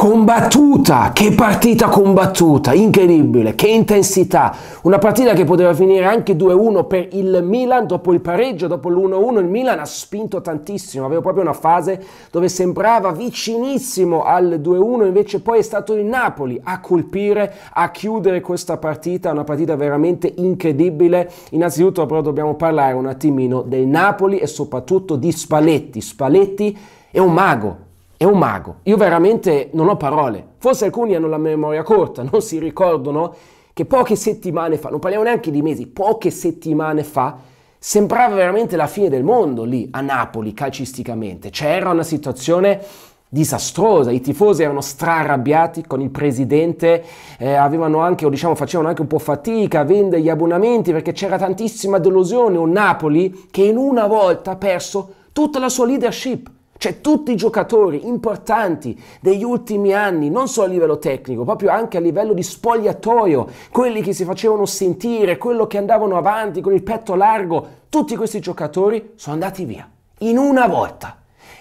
combattuta, che partita combattuta, incredibile, che intensità, una partita che poteva finire anche 2-1 per il Milan, dopo il pareggio, dopo l'1-1 il Milan ha spinto tantissimo, aveva proprio una fase dove sembrava vicinissimo al 2-1, invece poi è stato il Napoli a colpire, a chiudere questa partita, una partita veramente incredibile, innanzitutto però dobbiamo parlare un attimino del Napoli e soprattutto di Spalletti, Spalletti è un mago, è un mago. Io veramente non ho parole. Forse alcuni hanno la memoria corta, non si ricordano che poche settimane fa, non parliamo neanche di mesi, poche settimane fa, sembrava veramente la fine del mondo lì a Napoli calcisticamente. C'era una situazione disastrosa, i tifosi erano strarrabbiati con il presidente, eh, avevano anche, o diciamo facevano anche un po' fatica a vendere gli abbonamenti perché c'era tantissima delusione, un Napoli che in una volta ha perso tutta la sua leadership. Cioè tutti i giocatori importanti degli ultimi anni, non solo a livello tecnico, proprio anche a livello di spogliatoio, quelli che si facevano sentire, quello che andavano avanti con il petto largo, tutti questi giocatori sono andati via, in una volta.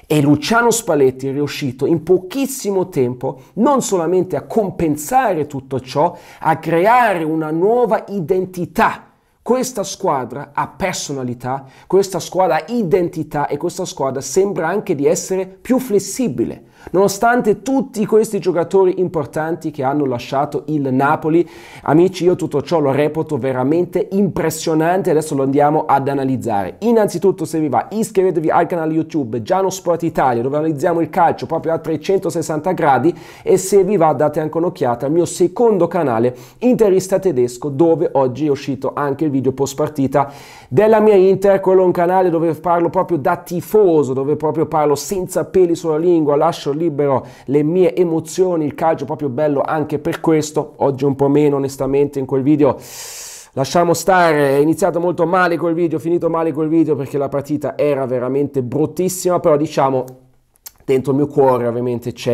E Luciano Spalletti è riuscito in pochissimo tempo non solamente a compensare tutto ciò, a creare una nuova identità questa squadra ha personalità, questa squadra ha identità e questa squadra sembra anche di essere più flessibile Nonostante tutti questi giocatori importanti che hanno lasciato il Napoli, amici, io tutto ciò lo reputo veramente impressionante. Adesso lo andiamo ad analizzare. Innanzitutto, se vi va, iscrivetevi al canale YouTube Giano Sport Italia, dove analizziamo il calcio proprio a 360 gradi. E se vi va, date anche un'occhiata al mio secondo canale, Interista Tedesco, dove oggi è uscito anche il video post partita della mia Inter. Quello è un canale dove parlo proprio da tifoso, dove proprio parlo senza peli sulla lingua, lascio lascio libero le mie emozioni, il calcio è proprio bello anche per questo, oggi un po' meno onestamente in quel video. Lasciamo stare, è iniziato molto male col video, finito male col video perché la partita era veramente bruttissima, però diciamo dentro il mio cuore ovviamente c'è,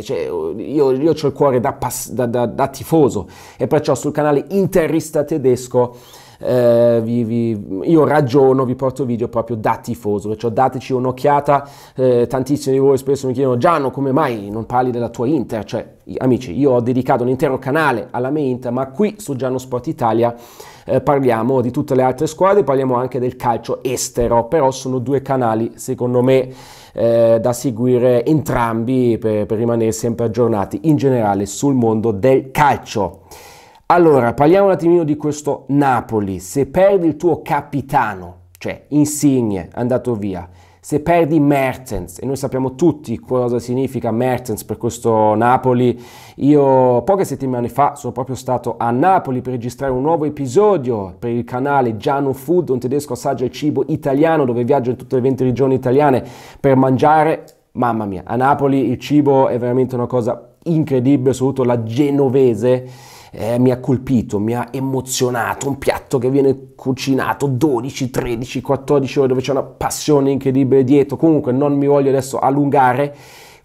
io, io ho il cuore da, da, da, da tifoso e perciò sul canale interista tedesco eh, vi, vi, io ragiono, vi porto video proprio da tifoso, perciò dateci un'occhiata, eh, tantissimi di voi spesso mi chiedono Gianno come mai non parli della tua Inter, cioè amici io ho dedicato un intero canale alla mia Inter, ma qui su Gianno Sport Italia eh, parliamo di tutte le altre squadre, parliamo anche del calcio estero, però sono due canali secondo me eh, da seguire entrambi per, per rimanere sempre aggiornati in generale sul mondo del calcio. Allora, parliamo un attimino di questo Napoli. Se perdi il tuo capitano, cioè Insigne, andato via, se perdi Mertens, e noi sappiamo tutti cosa significa Mertens per questo Napoli, io poche settimane fa sono proprio stato a Napoli per registrare un nuovo episodio per il canale Giano Food, un tedesco assaggia il cibo italiano dove viaggio in tutte le 20 regioni italiane per mangiare. Mamma mia, a Napoli il cibo è veramente una cosa incredibile, soprattutto la genovese eh, mi ha colpito, mi ha emozionato, un piatto che viene cucinato 12, 13, 14 ore dove c'è una passione incredibile dietro, comunque non mi voglio adesso allungare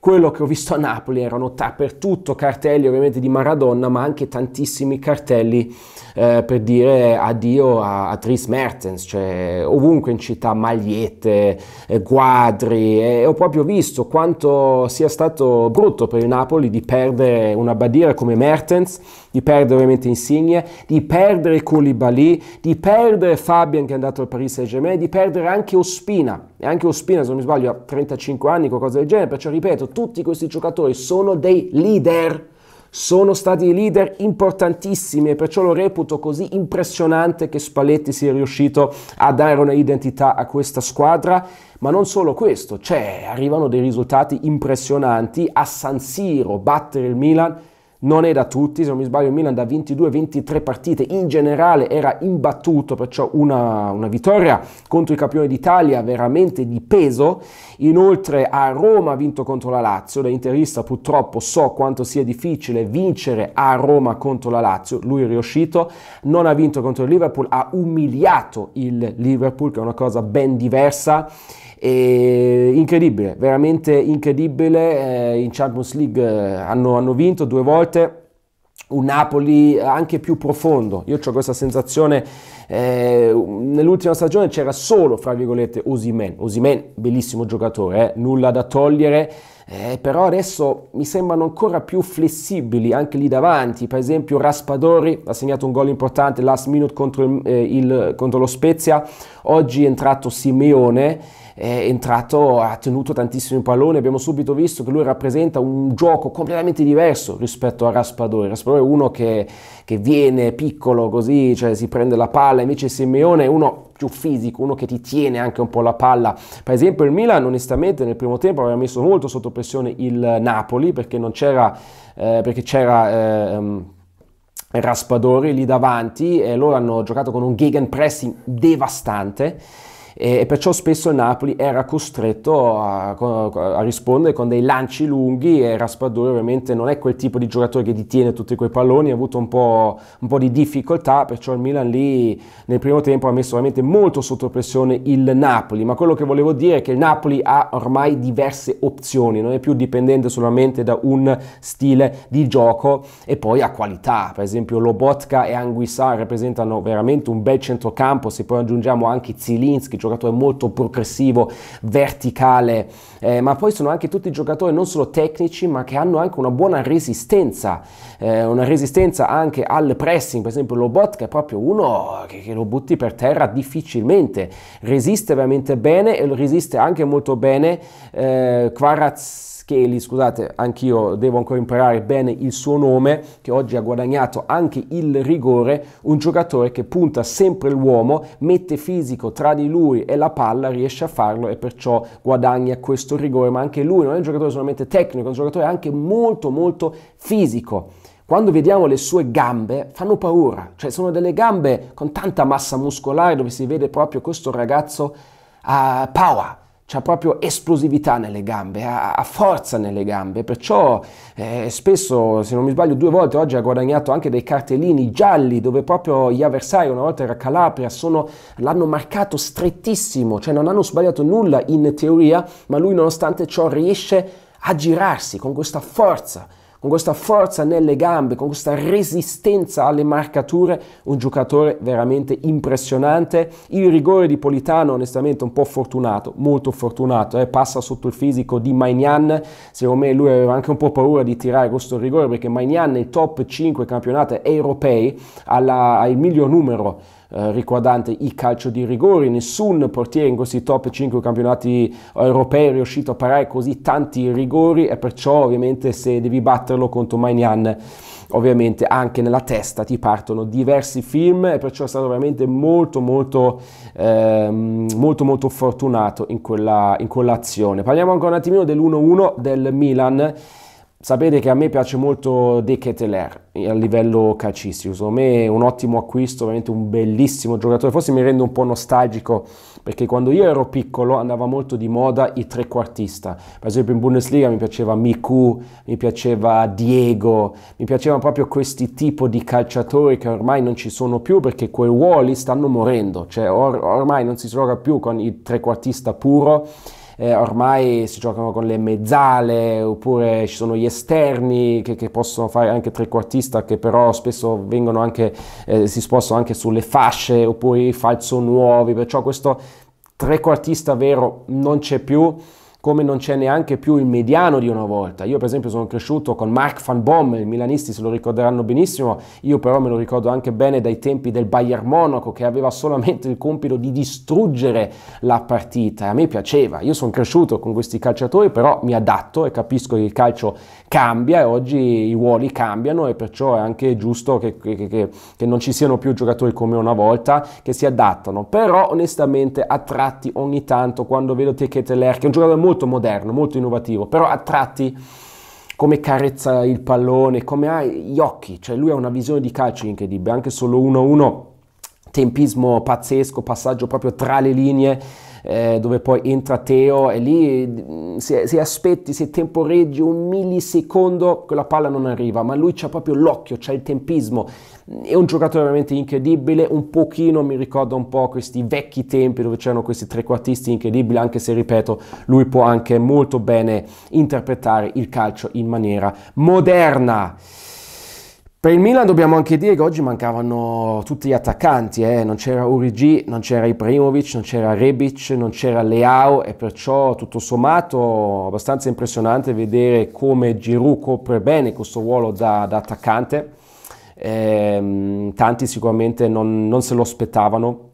quello che ho visto a Napoli erano dappertutto cartelli ovviamente di Maradona, ma anche tantissimi cartelli eh, per dire addio a, a Tris Mertens, cioè ovunque in città magliette, eh, quadri e ho proprio visto quanto sia stato brutto per il Napoli di perdere una bandiera come Mertens, di perdere ovviamente Insigne, di perdere Koulibaly, di perdere Fabian che è andato al Paris Saint-Germain, di perdere anche Ospina e anche Ospina se non mi sbaglio ha 35 anni, qualcosa del genere, perciò ripeto, tutti questi giocatori sono dei leader, sono stati leader importantissimi e perciò lo reputo così impressionante che Spalletti sia riuscito a dare un'identità a questa squadra, ma non solo questo, cioè arrivano dei risultati impressionanti a San Siro, battere il Milan non è da tutti, se non mi sbaglio Milan da 22-23 partite in generale era imbattuto, perciò una, una vittoria contro i campioni d'Italia veramente di peso, inoltre a Roma ha vinto contro la Lazio, da interista purtroppo so quanto sia difficile vincere a Roma contro la Lazio, lui è riuscito, non ha vinto contro il Liverpool, ha umiliato il Liverpool che è una cosa ben diversa e incredibile, veramente incredibile. Eh, in Champions League eh, hanno, hanno vinto due volte un Napoli anche più profondo. Io ho questa sensazione eh, nell'ultima stagione c'era solo, fra virgolette, Osimen. Osimen, bellissimo giocatore, eh, nulla da togliere. Eh, però adesso mi sembrano ancora più flessibili anche lì davanti. Per esempio, Raspadori ha segnato un gol importante last minute contro, il, eh, il, contro lo Spezia. Oggi è entrato Simeone, è entrato, ha tenuto tantissimo il pallone. Abbiamo subito visto che lui rappresenta un gioco completamente diverso rispetto a Raspadori. Raspadori è uno che, che viene piccolo così, cioè si prende la palla palla, invece Simeone è uno più fisico, uno che ti tiene anche un po' la palla. Per esempio il Milan onestamente nel primo tempo aveva messo molto sotto pressione il Napoli perché non c'era, eh, perché c'era... Eh, ehm, Raspadori lì davanti e loro hanno giocato con un gegenpressing devastante e perciò spesso il Napoli era costretto a, a rispondere con dei lanci lunghi e Raspadori ovviamente non è quel tipo di giocatore che detiene tutti quei palloni, ha avuto un po', un po', di difficoltà, perciò il Milan lì nel primo tempo ha messo veramente molto sotto pressione il Napoli, ma quello che volevo dire è che il Napoli ha ormai diverse opzioni, non è più dipendente solamente da un stile di gioco e poi ha qualità, per esempio Lobotka e Anguissa rappresentano veramente un bel centrocampo, se poi aggiungiamo anche Zilinski, giocatore molto progressivo, verticale, eh, ma poi sono anche tutti giocatori non solo tecnici, ma che hanno anche una buona resistenza, eh, una resistenza anche al pressing, per esempio Lobot, che è proprio uno che, che lo butti per terra difficilmente, resiste veramente bene e lo resiste anche molto bene eh, Kvaratz Scheli, scusate, anch'io devo ancora imparare bene il suo nome, che oggi ha guadagnato anche il rigore, un giocatore che punta sempre l'uomo, mette fisico tra di lui e la palla, riesce a farlo e perciò guadagna questo rigore, ma anche lui non è un giocatore solamente tecnico, è un giocatore anche molto molto fisico quando vediamo le sue gambe fanno paura, cioè sono delle gambe con tanta massa muscolare dove si vede proprio questo ragazzo a uh, power, ha proprio esplosività nelle gambe, ha, ha forza nelle gambe, perciò eh, spesso, se non mi sbaglio, due volte oggi ha guadagnato anche dei cartellini gialli dove proprio gli avversari, una volta era Calabria, sono, l'hanno marcato strettissimo, cioè non hanno sbagliato nulla in teoria, ma lui nonostante ciò riesce a girarsi con questa forza con questa forza nelle gambe, con questa resistenza alle marcature, un giocatore veramente impressionante. Il rigore di Politano onestamente un po' fortunato, molto fortunato, eh? passa sotto il fisico di Maignan, secondo me lui aveva anche un po' paura di tirare questo rigore perché Maignan nei top 5 campionati europei ha il miglior numero eh, riguardante il calcio di rigori. nessun portiere in questi top 5 campionati europei è riuscito a parare così tanti rigori e perciò ovviamente se devi batterlo contro Maignan ovviamente anche nella testa ti partono diversi film e perciò è stato veramente molto molto ehm, molto molto fortunato in quella, in quella Parliamo ancora un attimino dell'1-1 del Milan Sapete che a me piace molto De Ketelaer a livello calcistico, secondo me è un ottimo acquisto, veramente un bellissimo giocatore, forse mi rende un po' nostalgico perché quando io ero piccolo andava molto di moda i trequartista, per esempio in Bundesliga mi piaceva Miku, mi piaceva Diego, mi piacevano proprio questi tipi di calciatori che ormai non ci sono più perché quei ruoli stanno morendo, cioè or ormai non si gioca più con il trequartista puro eh, ormai si giocano con le mezzale oppure ci sono gli esterni che, che possono fare anche trequartista che però spesso vengono anche, eh, si spostano anche sulle fasce oppure i falso nuovi, perciò questo trequartista vero non c'è più come non c'è neanche più il mediano di una volta. Io per esempio sono cresciuto con Mark van Bommel, i milanisti se lo ricorderanno benissimo, io però me lo ricordo anche bene dai tempi del Bayern Monaco che aveva solamente il compito di distruggere la partita. A me piaceva, io sono cresciuto con questi calciatori, però mi adatto e capisco che il calcio cambia e oggi i ruoli cambiano e perciò è anche giusto che, che, che, che non ci siano più giocatori come una volta che si adattano. Però onestamente a tratti ogni tanto quando vedo Teketeler, che è un giocatore molto molto moderno, molto innovativo, però a tratti come carezza il pallone, come ha gli occhi, cioè lui ha una visione di calcio incredibile, anche solo 1-1, tempismo pazzesco, passaggio proprio tra le linee eh, dove poi entra Teo e lì mm, se, se, aspetti, se temporeggi un millisecondo, quella palla non arriva, ma lui c'ha proprio l'occhio, c'ha il tempismo, mm, è un giocatore veramente incredibile, un pochino mi ricorda un po' questi vecchi tempi dove c'erano questi trequartisti incredibili, anche se ripeto, lui può anche molto bene interpretare il calcio in maniera moderna. Per il Milan dobbiamo anche dire che oggi mancavano tutti gli attaccanti, eh? non c'era Urigi, non c'era Ibrahimovic, non c'era Rebic, non c'era Leao e perciò tutto sommato abbastanza impressionante vedere come Giroud copre bene questo ruolo da, da attaccante, eh, tanti sicuramente non, non se lo aspettavano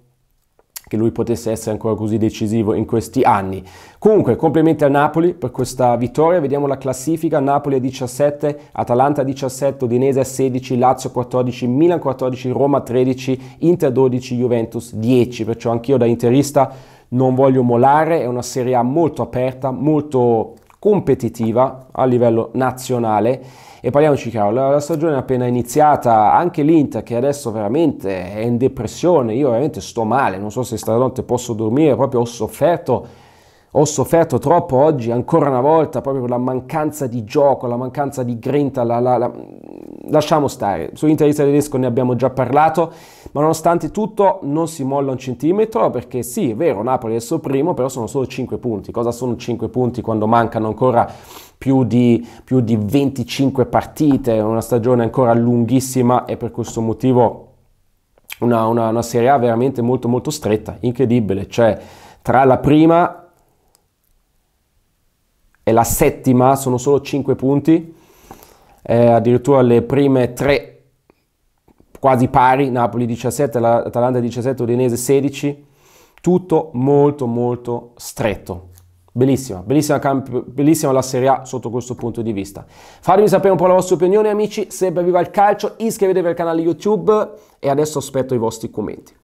che lui potesse essere ancora così decisivo in questi anni. Comunque, complimenti al Napoli per questa vittoria. Vediamo la classifica. Napoli a 17, Atalanta 17, Udinese 16, Lazio 14, Milan 14, Roma 13, Inter 12, Juventus 10. Perciò anch'io da interista non voglio molare, è una Serie A molto aperta, molto competitiva a livello nazionale e parliamoci chiaro, la, la stagione è appena iniziata, anche l'Inter che adesso veramente è in depressione, io veramente sto male, non so se stanotte posso dormire, proprio ho sofferto ho sofferto troppo oggi, ancora una volta, proprio per la mancanza di gioco, la mancanza di grinta, la, la, la... lasciamo stare. Sull'interista tedesco ne abbiamo già parlato, ma nonostante tutto non si molla un centimetro, perché sì, è vero, Napoli è il suo primo, però sono solo 5 punti. Cosa sono 5 punti quando mancano ancora più di, più di 25 partite? una stagione ancora lunghissima e per questo motivo una, una, una Serie A veramente molto molto stretta, incredibile. Cioè, tra la prima è la settima, sono solo 5 punti, eh, addirittura le prime 3 quasi pari, Napoli 17, Atalanta 17, Udinese 16, tutto molto molto stretto. Bellissima, bellissima, camp- bellissima la Serie A sotto questo punto di vista. Fatemi sapere un po' la vostra opinione amici, sempre viva il calcio, iscrivetevi al canale YouTube e adesso aspetto i vostri commenti.